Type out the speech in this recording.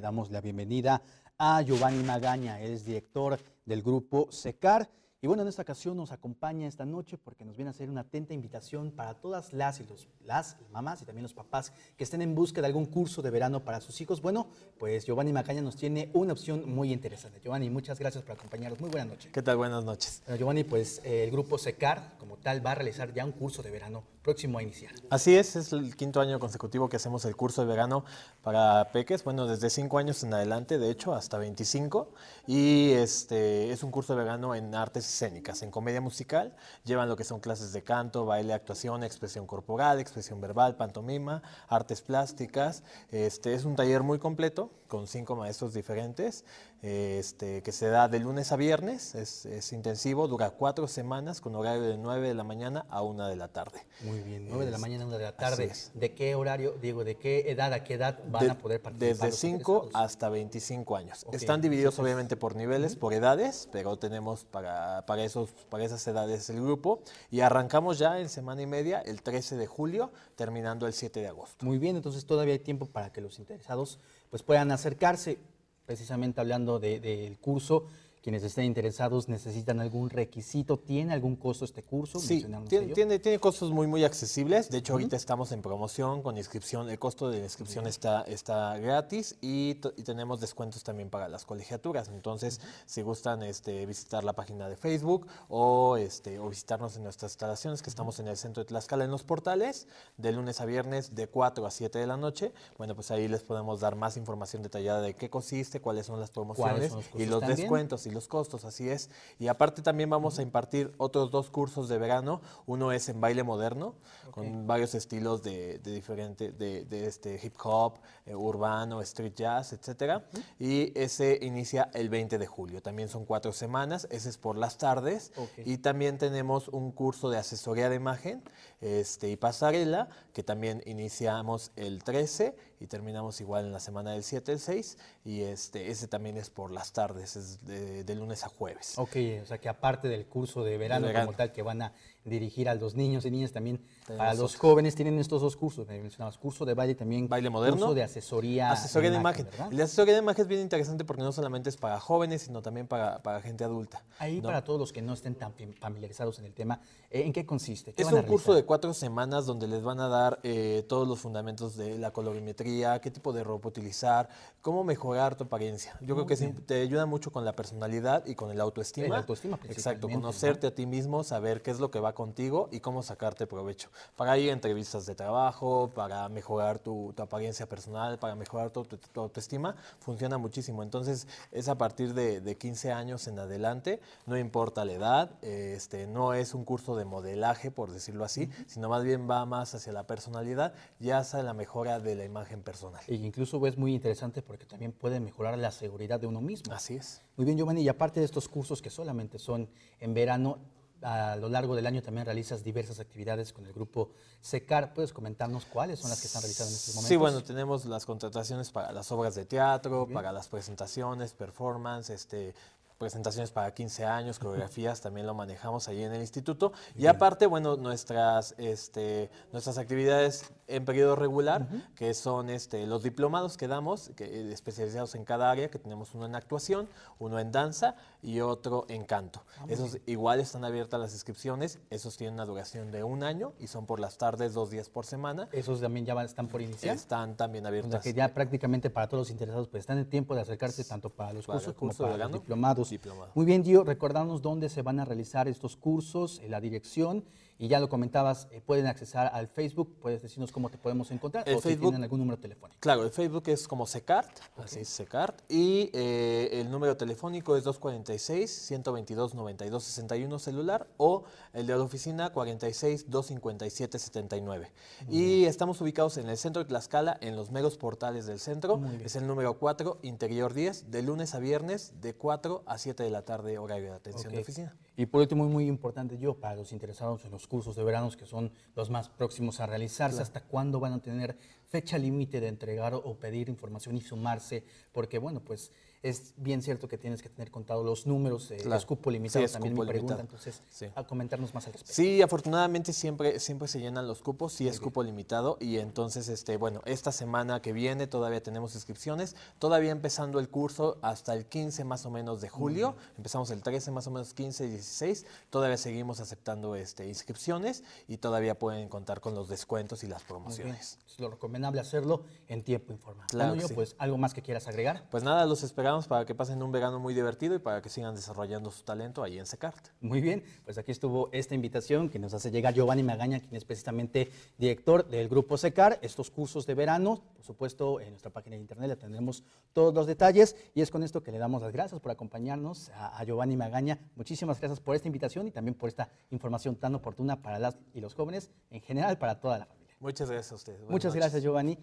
Damos la bienvenida a Giovanni Magaña, es director del grupo SECAR y bueno, en esta ocasión nos acompaña esta noche porque nos viene a hacer una atenta invitación para todas las y los, las mamás y también los papás que estén en busca de algún curso de verano para sus hijos. Bueno, pues Giovanni Macaña nos tiene una opción muy interesante. Giovanni, muchas gracias por acompañarnos. Muy buenas noches ¿Qué tal? Buenas noches. Giovanni, pues eh, el grupo SECAR como tal va a realizar ya un curso de verano próximo a iniciar. Así es, es el quinto año consecutivo que hacemos el curso de verano para peques. Bueno, desde cinco años en adelante, de hecho, hasta 25. Y este es un curso de verano en artes escénicas. En comedia musical llevan lo que son clases de canto, baile, actuación, expresión corporal, expresión verbal, pantomima, artes plásticas. Este es un taller muy completo con cinco maestros diferentes este, que se da de lunes a viernes. Es, intensivo, dura cuatro semanas con horario de 9 de la mañana a una de la tarde. Muy bien, 9 de la este, mañana a 1 de la tarde. ¿De qué horario, digo, de qué edad a qué edad van a poder participar? Desde 5 hasta 25 años. Están divididos obviamente por niveles, por edades, pero tenemos para para, para esas edades el grupo. Y arrancamos ya en semana y media, el 13 de julio, terminando el 7 de agosto. Muy bien, entonces todavía hay tiempo para que los interesados pues, puedan acercarse, precisamente hablando del curso quienes estén interesados necesitan algún requisito, ¿tiene algún costo este curso? Sí, tiene, tiene, costos muy, muy accesibles. De hecho, ahorita estamos en promoción con inscripción. El costo de inscripción está, está gratis y, tenemos descuentos también para las colegiaturas. Entonces, si gustan este, visitar la página de Facebook o, este, o visitarnos en nuestras instalaciones, que estamos en el centro de Tlaxcala, en los portales, de lunes a viernes de 4 a 7 de la noche. Bueno, pues ahí les podemos dar más información detallada de qué consiste, cuáles son las promociones y los descuentos los costos, así es. Y aparte también vamos a impartir otros dos cursos de verano. Uno es en baile moderno, con varios estilos de, diferente, de, este hip hop, eh, urbano, street jazz, etcétera. Y ese inicia el 20 de julio. También son cuatro semanas, ese es por las tardes. Y también tenemos un curso de asesoría de imagen este, y pasarela, que también iniciamos el 13 y terminamos igual en la semana del 7 el 6. Y este, ese también es por las tardes, es de de lunes a jueves. Ok, o sea que aparte del curso de verano, como tal que van a dirigir a los niños y niñas también, a los jóvenes tienen estos dos cursos, me curso de baile también, moderno, curso de asesoría, asesoría de imagen. De La asesoría de imagen es bien interesante porque no solamente es para jóvenes, sino también para, gente adulta. Ahí para todos los que no estén tan familiarizados en el tema, eh, ¿en qué consiste? es un curso de cuatro semanas donde les van a dar eh, todos los fundamentos de la colorimetría, qué tipo de ropa utilizar, cómo mejorar tu apariencia. Yo creo que te ayuda mucho con la personalidad y con el autoestima. El autoestima, Exacto, conocerte a ti mismo, saber qué es lo que va contigo y cómo sacarte provecho. Para ir a entrevistas de trabajo, para mejorar tu, apariencia personal, para mejorar tu, autoestima, funciona muchísimo. Entonces, es a partir de, 15 años en adelante, no importa la edad, este, no es un curso de modelaje, por decirlo así, sino más bien va más hacia la personalidad y hacia la mejora de la imagen personal. E incluso es muy interesante porque también puede mejorar la seguridad de uno mismo. Así es. Muy bien, Giovanni y aparte de estos cursos que solamente son en verano, a lo largo del año también realizas diversas actividades con el grupo SECAR. ¿Puedes comentarnos cuáles son las que están realizando en estos momentos? Sí, bueno, tenemos las contrataciones para las obras de teatro, para las presentaciones, performance, este, presentaciones para 15 años, coreografías, también lo manejamos ahí en el instituto. Y aparte, bueno, nuestras, este, nuestras actividades en periodo regular, que son este, los diplomados que damos, eh, especializados en cada área, que tenemos uno en actuación, uno en danza y otro en canto. Ah, esos igual están abiertas las inscripciones, esos tienen una duración de un año y son por las tardes, dos días por semana. ¿Esos también ya están por iniciar? Están también abiertos, O sea que ya prácticamente para todos los interesados, pues están en tiempo de acercarse tanto para los cursos como para los diplomados. Muy bien, Dio, recordarnos dónde se van a realizar estos cursos, eh, la dirección y ya lo comentabas, eh, pueden accesar al Facebook, puedes decirnos cómo te podemos encontrar o si tienen algún número telefónico. Claro, el Facebook es como Secart, así es Secart, y eh, el número telefónico es 246-122-9261 celular o el de la oficina 46-257-79. Y estamos ubicados en el centro de Tlaxcala, en los meros portales del centro, es el número 4, interior 10, de lunes a viernes de 4 a 7 de la tarde, hora de atención de oficina. Y por último, muy importante yo, para los interesados en los cursos de veranos que son los más próximos a realizarse, hasta cuándo van a tener fecha límite de entregar o pedir información y sumarse, porque bueno, pues es bien cierto que tienes que tener contado los números, eh, los cupos limitados también cupo me pregunta, entonces a comentarnos más al respecto. Sí, afortunadamente siempre, siempre se llenan los cupos, sí es cupo limitado y entonces, este, bueno, esta semana que viene todavía tenemos inscripciones, todavía empezando el curso hasta el 15 más o menos de julio, empezamos el 13 más o menos 15, 16, todavía seguimos aceptando este, inscripciones y todavía pueden contar con los descuentos y las promociones. lo recomendable hacerlo en tiempo informado. pues algo más que quieras agregar. Pues nada, los esperamos para que pasen un verano muy divertido y para que sigan desarrollando su talento ahí en SECART. Muy bien, pues aquí estuvo esta invitación que nos hace llegar Giovanni Magaña, quien es precisamente director del grupo SECART. Estos cursos de verano, por supuesto, en nuestra página de internet le tendremos todos los detalles y es con esto que le damos las gracias por acompañarnos a, Giovanni Magaña. Muchísimas gracias por esta invitación y también por esta información tan oportuna para las y los jóvenes, en general para toda la familia. Muchas gracias a ustedes. Muchas gracias, Giovanni.